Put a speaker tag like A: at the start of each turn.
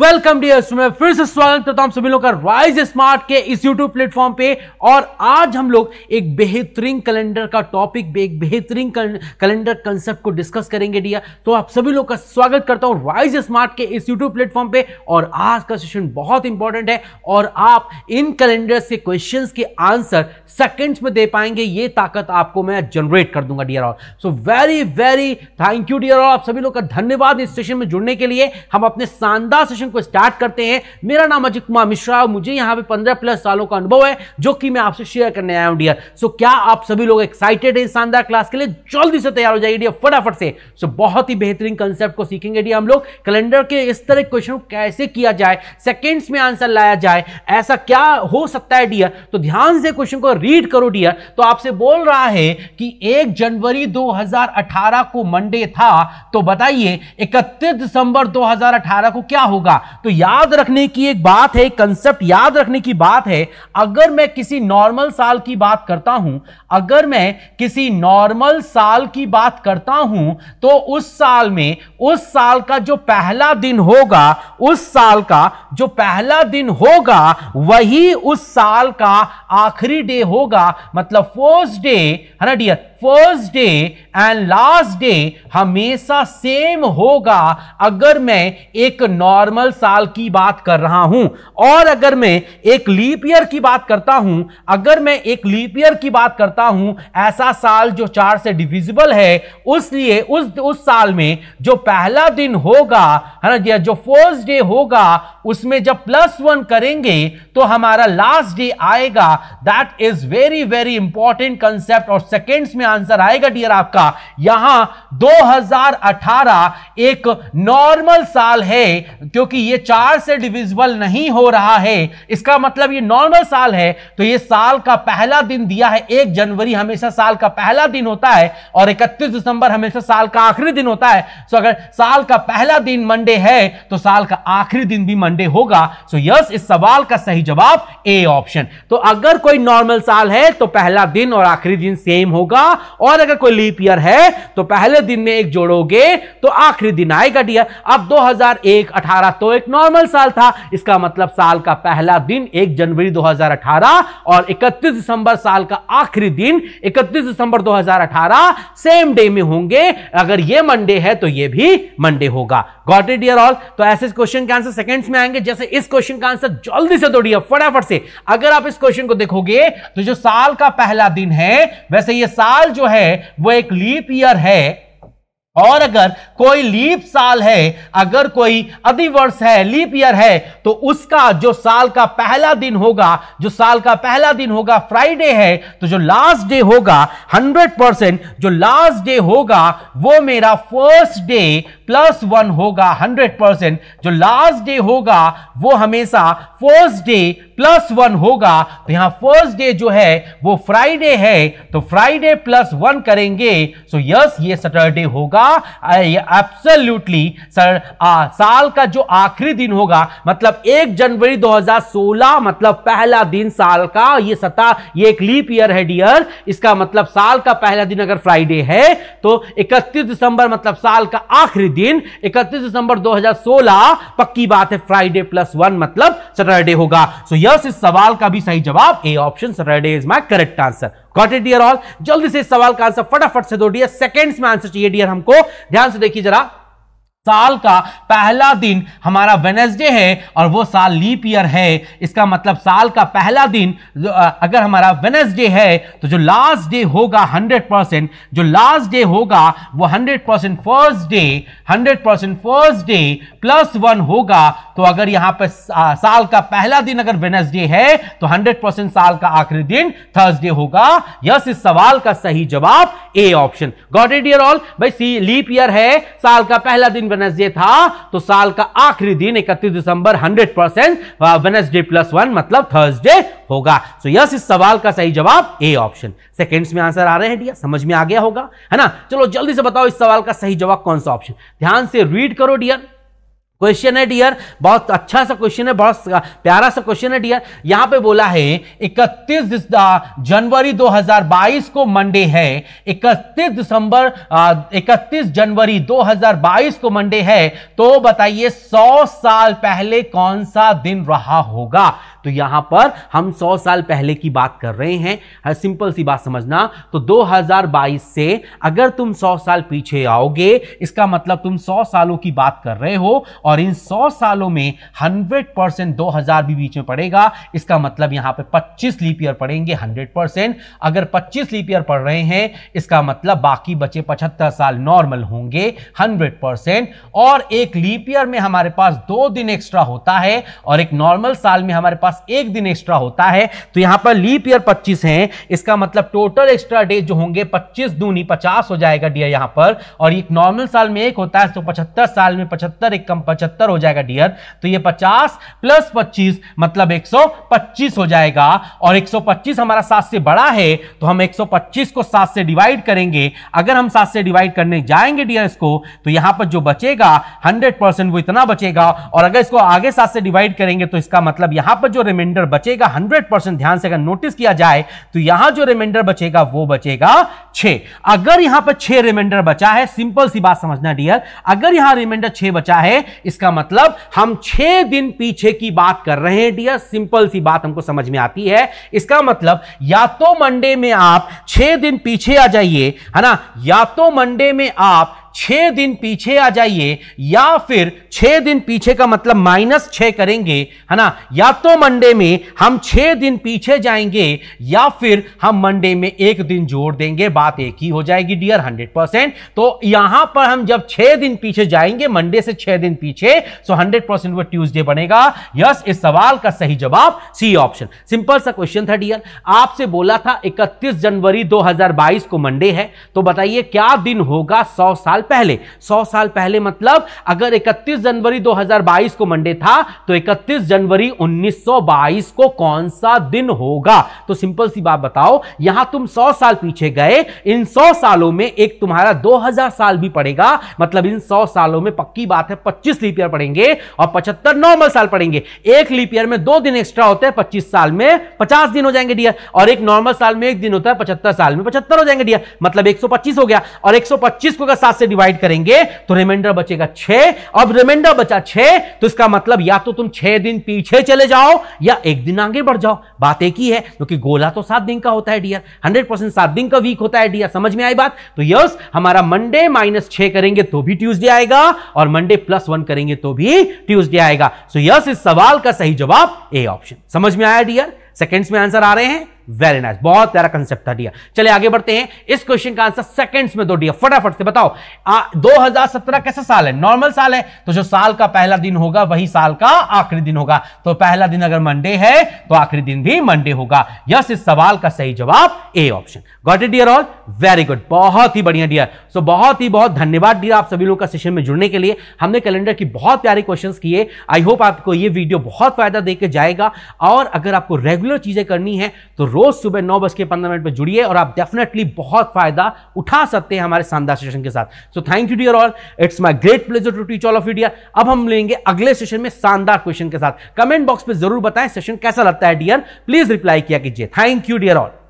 A: welcome dear student फिर से स्वागत करता हूं सभी लोग का राइज स्मार्ट के इस यूट्यूब प्लेटफॉर्म पे और आज हम लोग एक बेहतरीन कैलेंडर का टॉपिक एक बेहतरीन कैलेंडर कंसेप्ट को डिस्कस करेंगे डिया तो आप सभी लोग का स्वागत करता हूं राइज स्मार्ट के इस यूट्यूब प्लेटफॉर्म पे और आज का सेशन बहुत इंपॉर्टेंट है और आप इन कैलेंडर के क्वेश्चन के आंसर सेकेंड्स में दे पाएंगे ये ताकत आपको मैं जनरेट कर दूंगा dear all so very very thank you dear all आप सभी लोग का धन्यवाद इस सेशन में जुड़ने के लिए हम अपने शानदार सेशन सेशन को स्टार्ट करते हैं मेरा नाम अजय कुमार मिश्रा मुझे यहाँ पे पंद्रह प्लस सालों का अनुभव है जो कि मैं आपसे शेयर करने आया हूँ डियर सो क्या आप सभी लोग एक्साइटेड हैं शानदार क्लास के लिए जल्दी से तैयार हो जाइए डियर फटाफट से सो बहुत ही बेहतरीन कंसेप्ट को सीखेंगे डियर हम लोग कैलेंडर के इस तरह क्वेश्चन कैसे किया जाए सेकेंड्स में आंसर लाया जाए ऐसा क्या हो सकता है डियर तो ध्यान से क्वेश्चन को रीड करो डियर तो आपसे बोल रहा है कि एक जनवरी 2018 को मंडे था तो बताइए इकतीस दिसंबर 2018 को क्या होगा तो याद रखने की एक बात है कंसेप्ट याद रखने की बात है अगर मैं किसी नॉर्मल साल की बात करता हूं अगर मैं किसी नॉर्मल साल की बात करता हूं तो उस साल में उस साल का जो पहला दिन होगा उस साल का जो पहला दिन होगा वही उस साल का आखिरी डे होगा मतलब फर्स्ट डे है ना dear first day and last day हमेशा सेम होगा अगर मैं एक नॉर्मल नॉर्मल साल की बात कर रहा हूं और अगर मैं एक लीप ईयर की बात करता हूं अगर मैं एक लीप ईयर की बात करता हूं ऐसा साल जो चार से डिविजिबल है उस लिए उस उस साल में जो पहला दिन होगा है ना जो फर्स्ट डे होगा उसमें जब प्लस वन करेंगे तो हमारा लास्ट डे आएगा that is very very important concept और सेकेंड्स में आंसर आएगा डियर आपका यहां 2018 एक नॉर्मल साल है क्योंकि क्योंकि ये चार से डिविजिबल नहीं हो रहा है इसका मतलब ये नॉर्मल साल है तो ये साल का पहला दिन दिया है एक जनवरी हमेशा साल का पहला दिन होता है और इकतीस दिसंबर हमेशा साल का आखिरी दिन होता है सो अगर साल का पहला दिन मंडे है तो साल का आखिरी दिन भी मंडे होगा सो यस इस सवाल का सही जवाब ए ऑप्शन तो अगर कोई नॉर्मल साल है तो पहला दिन और आखिरी दिन सेम होगा और अगर कोई लीप ईयर है तो पहले दिन में एक जोड़ोगे तो आखिरी दिन आएगा डियर अब 2001 18 तो एक नॉर्मल साल था इसका मतलब साल का पहला दिन 1 जनवरी 2018 और 31 दिसंबर साल का आखिरी दिन 31 दिसंबर 2018 सेम डे में होंगे अगर ये मंडे है तो ये भी मंडे होगा गॉट इट डियर ऑल तो ऐसे क्वेश्चन के आंसर सेकंड्स में आएंगे जैसे इस क्वेश्चन का आंसर जल्दी से दौड़िए फटाफट से अगर आप इस क्वेश्चन को देखोगे तो जो साल का पहला दिन है वैसे ये साल जो है वो एक लीप ईयर है और अगर कोई लीप साल है अगर कोई अधिवर्ष है लीप ईयर है तो उसका जो साल का पहला दिन होगा जो साल का पहला दिन होगा फ्राइडे है तो जो लास्ट डे होगा 100 परसेंट जो लास्ट डे होगा वो मेरा फर्स्ट डे प्लस वन होगा 100 परसेंट जो लास्ट डे होगा वो हमेशा फर्स्ट डे प्लस वन होगा तो यहां फर्स्ट डे जो है वो फ्राइडे है तो फ्राइडे प्लस वन करेंगे सो यस ये सैटरडे होगा एब्सोल्युटली सर आ, साल का जो आखिरी दिन होगा मतलब एक जनवरी 2016 मतलब पहला दिन साल का ये सता ये एक लीप ईयर है डियर इसका मतलब साल का पहला दिन अगर फ्राइडे है तो 31 दिसंबर मतलब साल का आखिरी दिन 31 दिसंबर 2016 पक्की बात है फ्राइडे प्लस वन मतलब सैटरडे होगा सो so यस इस सवाल का भी सही जवाब A option red is my correct answer got it dear all जल्दी से इस सवाल का आंसर फटाफट से दो डियर सेकेंड्स में आंसर चाहिए डियर हमको ध्यान से देखिए जरा साल का पहला दिन हमारा वेनेसडे है और वो साल लीप ईयर है इसका मतलब साल का पहला दिन अगर हमारा वेनेसडे है तो जो लास्ट डे होगा हंड्रेड परसेंट जो लास्ट डे होगा वो hundred percent first day hundred percent first day plus one होगा तो अगर यहां पर साल का पहला दिन अगर वेनेसडे है तो हंड्रेड परसेंट साल का आखिरी दिन थर्सडे होगा यस इस सवाल का सही जवाब A option got it dear all भाई सी लीप ईयर है साल का पहला दिन वेनसडे था तो साल का आखिरी दिन इकतीस दिसंबर hundred percent Wednesday plus one मतलब थर्सडे होगा सो यस इस सवाल का सही जवाब ए ऑप्शन सेकेंड्स में आंसर आ रहे हैं डिया समझ में आ गया होगा है ना चलो जल्दी से बताओ इस सवाल का सही जवाब कौन सा ऑप्शन ध्यान से रीड करो डियर क्वेश्चन है डियर बहुत अच्छा सा क्वेश्चन है बहुत प्यारा सा क्वेश्चन है डियर यहां पे बोला है 31 जनवरी 2022 को मंडे है 31 दिसंबर 31 जनवरी 2022 को मंडे है तो बताइए 100 साल पहले कौन सा दिन रहा होगा तो यहां पर हम 100 साल पहले की बात कर रहे हैं सिंपल सी बात समझना तो 2022 से अगर तुम 100 साल पीछे आओगे इसका मतलब तुम 100 सालों की बात कर रहे हो और इन सौ सालों में हंड्रेड परसेंट दो हजार भी बीच में पड़ेगा इसका मतलब यहां पे पच्चीस लीप ईयर पड़ेंगे 100 परसेंट अगर 25 लीप ईयर पढ़ रहे हैं इसका मतलब बाकी बचे पचहत्तर साल नॉर्मल होंगे 100 परसेंट और एक लीप ईयर में हमारे पास दो दिन एक्स्ट्रा होता है और एक नॉर्मल साल में हमारे पास एक दिन एक्स्ट्रा होता है तो यहां पर लीप ईयर पच्चीस है इसका मतलब टोटल एक्स्ट्रा डे जो होंगे पच्चीस दूनी पचास हो जाएगा डियर यहां पर और एक नॉर्मल साल में एक होता है तो पचहत्तर साल में पचहत्तर एक कम पचहत्तर हो जाएगा डियर तो ये पचास प्लस पच्चीस मतलब एक सौ पच्चीस हो जाएगा और एक सौ पच्चीस हमारा सात से बड़ा है तो हम एक सौ पच्चीस को सात से डिवाइड करेंगे अगर हम सात से डिवाइड करने जाएंगे डियर इसको तो यहां पर जो बचेगा हंड्रेड परसेंट वो इतना बचेगा और अगर इसको आगे सात से डिवाइड करेंगे तो इसका मतलब यहां पर जो रिमाइंडर बचेगा हंड्रेड परसेंट ध्यान से अगर नोटिस किया जाए तो यहां जो रिमाइंडर बचेगा वो बचेगा छह अगर यहां पर छह रिमाइंडर बचा है सिंपल सी बात समझना डियर अगर यहां रिमाइंडर छह बचा है इसका मतलब हम छह दिन पीछे की बात कर रहे हैं डियर सिंपल सी बात हमको समझ में आती है इसका मतलब या तो मंडे में आप छह दिन पीछे आ जाइए है ना या तो मंडे में आप छह दिन पीछे आ जाइए या फिर छह दिन पीछे का मतलब माइनस छ करेंगे है ना या तो मंडे में हम छह दिन पीछे जाएंगे या फिर हम मंडे में एक दिन जोड़ देंगे बात एक ही हो जाएगी डियर हंड्रेड परसेंट तो यहां पर हम जब छह दिन पीछे जाएंगे मंडे से छह दिन पीछे सो हंड्रेड परसेंट वो ट्यूजडे बनेगा यस इस सवाल का सही जवाब सी ऑप्शन सिंपल सा क्वेश्चन था डियर आपसे बोला था इकतीस जनवरी दो को मंडे है तो बताइए क्या दिन होगा सौ साल पहले 100 साल पहले मतलब अगर 31 जनवरी 2022 को मंडे था तो 31 जनवरी 1922 को कौन सा दिन होगा तो सिंपल सी बात बताओ यहां तुम 100 साल पीछे गए इन 100 सालों में एक तुम्हारा 2000 साल भी पड़ेगा मतलब इन 100 सालों में पक्की बात है 25 लीप ईयर पड़ेंगे और पचहत्तर नॉर्मल साल पड़ेंगे एक लीप ईयर में दो दिन एक्स्ट्रा होते हैं पच्चीस साल में पचास दिन हो जाएंगे डियर और एक नॉर्मल साल में एक दिन होता है पचहत्तर साल में पचहत्तर हो जाएंगे डियर मतलब एक हो गया और एक को अगर सात से डिवाइड करेंगे तो रिमाइंडर बचेगा छह अब रिमाइंडर बचा छह तो इसका मतलब या तो तुम छह दिन पीछे चले जाओ या एक दिन आगे बढ़ जाओ बात एक ही है क्योंकि गोला तो सात दिन का होता है डियर हंड्रेड परसेंट सात दिन का वीक होता है डियर समझ में आई बात तो यस हमारा मंडे माइनस छह करेंगे तो भी ट्यूजडे आएगा और मंडे प्लस वन करेंगे तो भी ट्यूजडे आएगा सो यस इस सवाल का सही जवाब ए ऑप्शन समझ में आया डियर सेकेंड्स में आंसर आ रहे हैं वेरी नाइस बहुत प्यारा कंसेप्ट था डिया चले आगे बढ़ते हैं इस क्वेश्चन का आंसर सेकंड्स में दो डिया फटाफट से बताओ आ, 2017 कैसा साल है नॉर्मल साल है तो जो साल का पहला दिन होगा वही साल का आखिरी दिन होगा तो पहला दिन अगर मंडे है तो आखिरी दिन भी मंडे होगा यस इस सवाल का सही जवाब A option got it dear all very good बहुत ही बढ़िया डियर सो बहुत ही बहुत धन्यवाद डियर आप सभी लोगों का सेशन में जुड़ने के लिए हमने कैलेंडर की बहुत प्यारे क्वेश्चन किए आई होप आपको ये वीडियो बहुत फायदा देकर जाएगा और अगर आपको रेगुलर चीजें करनी है तो रोज सुबह नौ बज के पंद्रह मिनट पर जुड़िए और आप डेफिनेटली बहुत फायदा उठा सकते हैं हमारे शानदार सेशन के साथ so thank you dear all it's my great pleasure to teach all of India अब हम लेंगे अगले सेशन में शानदार क्वेश्चन के साथ कमेंट बॉक्स में जरूर बताएं सेशन कैसा लगता है डियर प्लीज रिप्लाई किया कीजिए थैंक यू डियर ऑल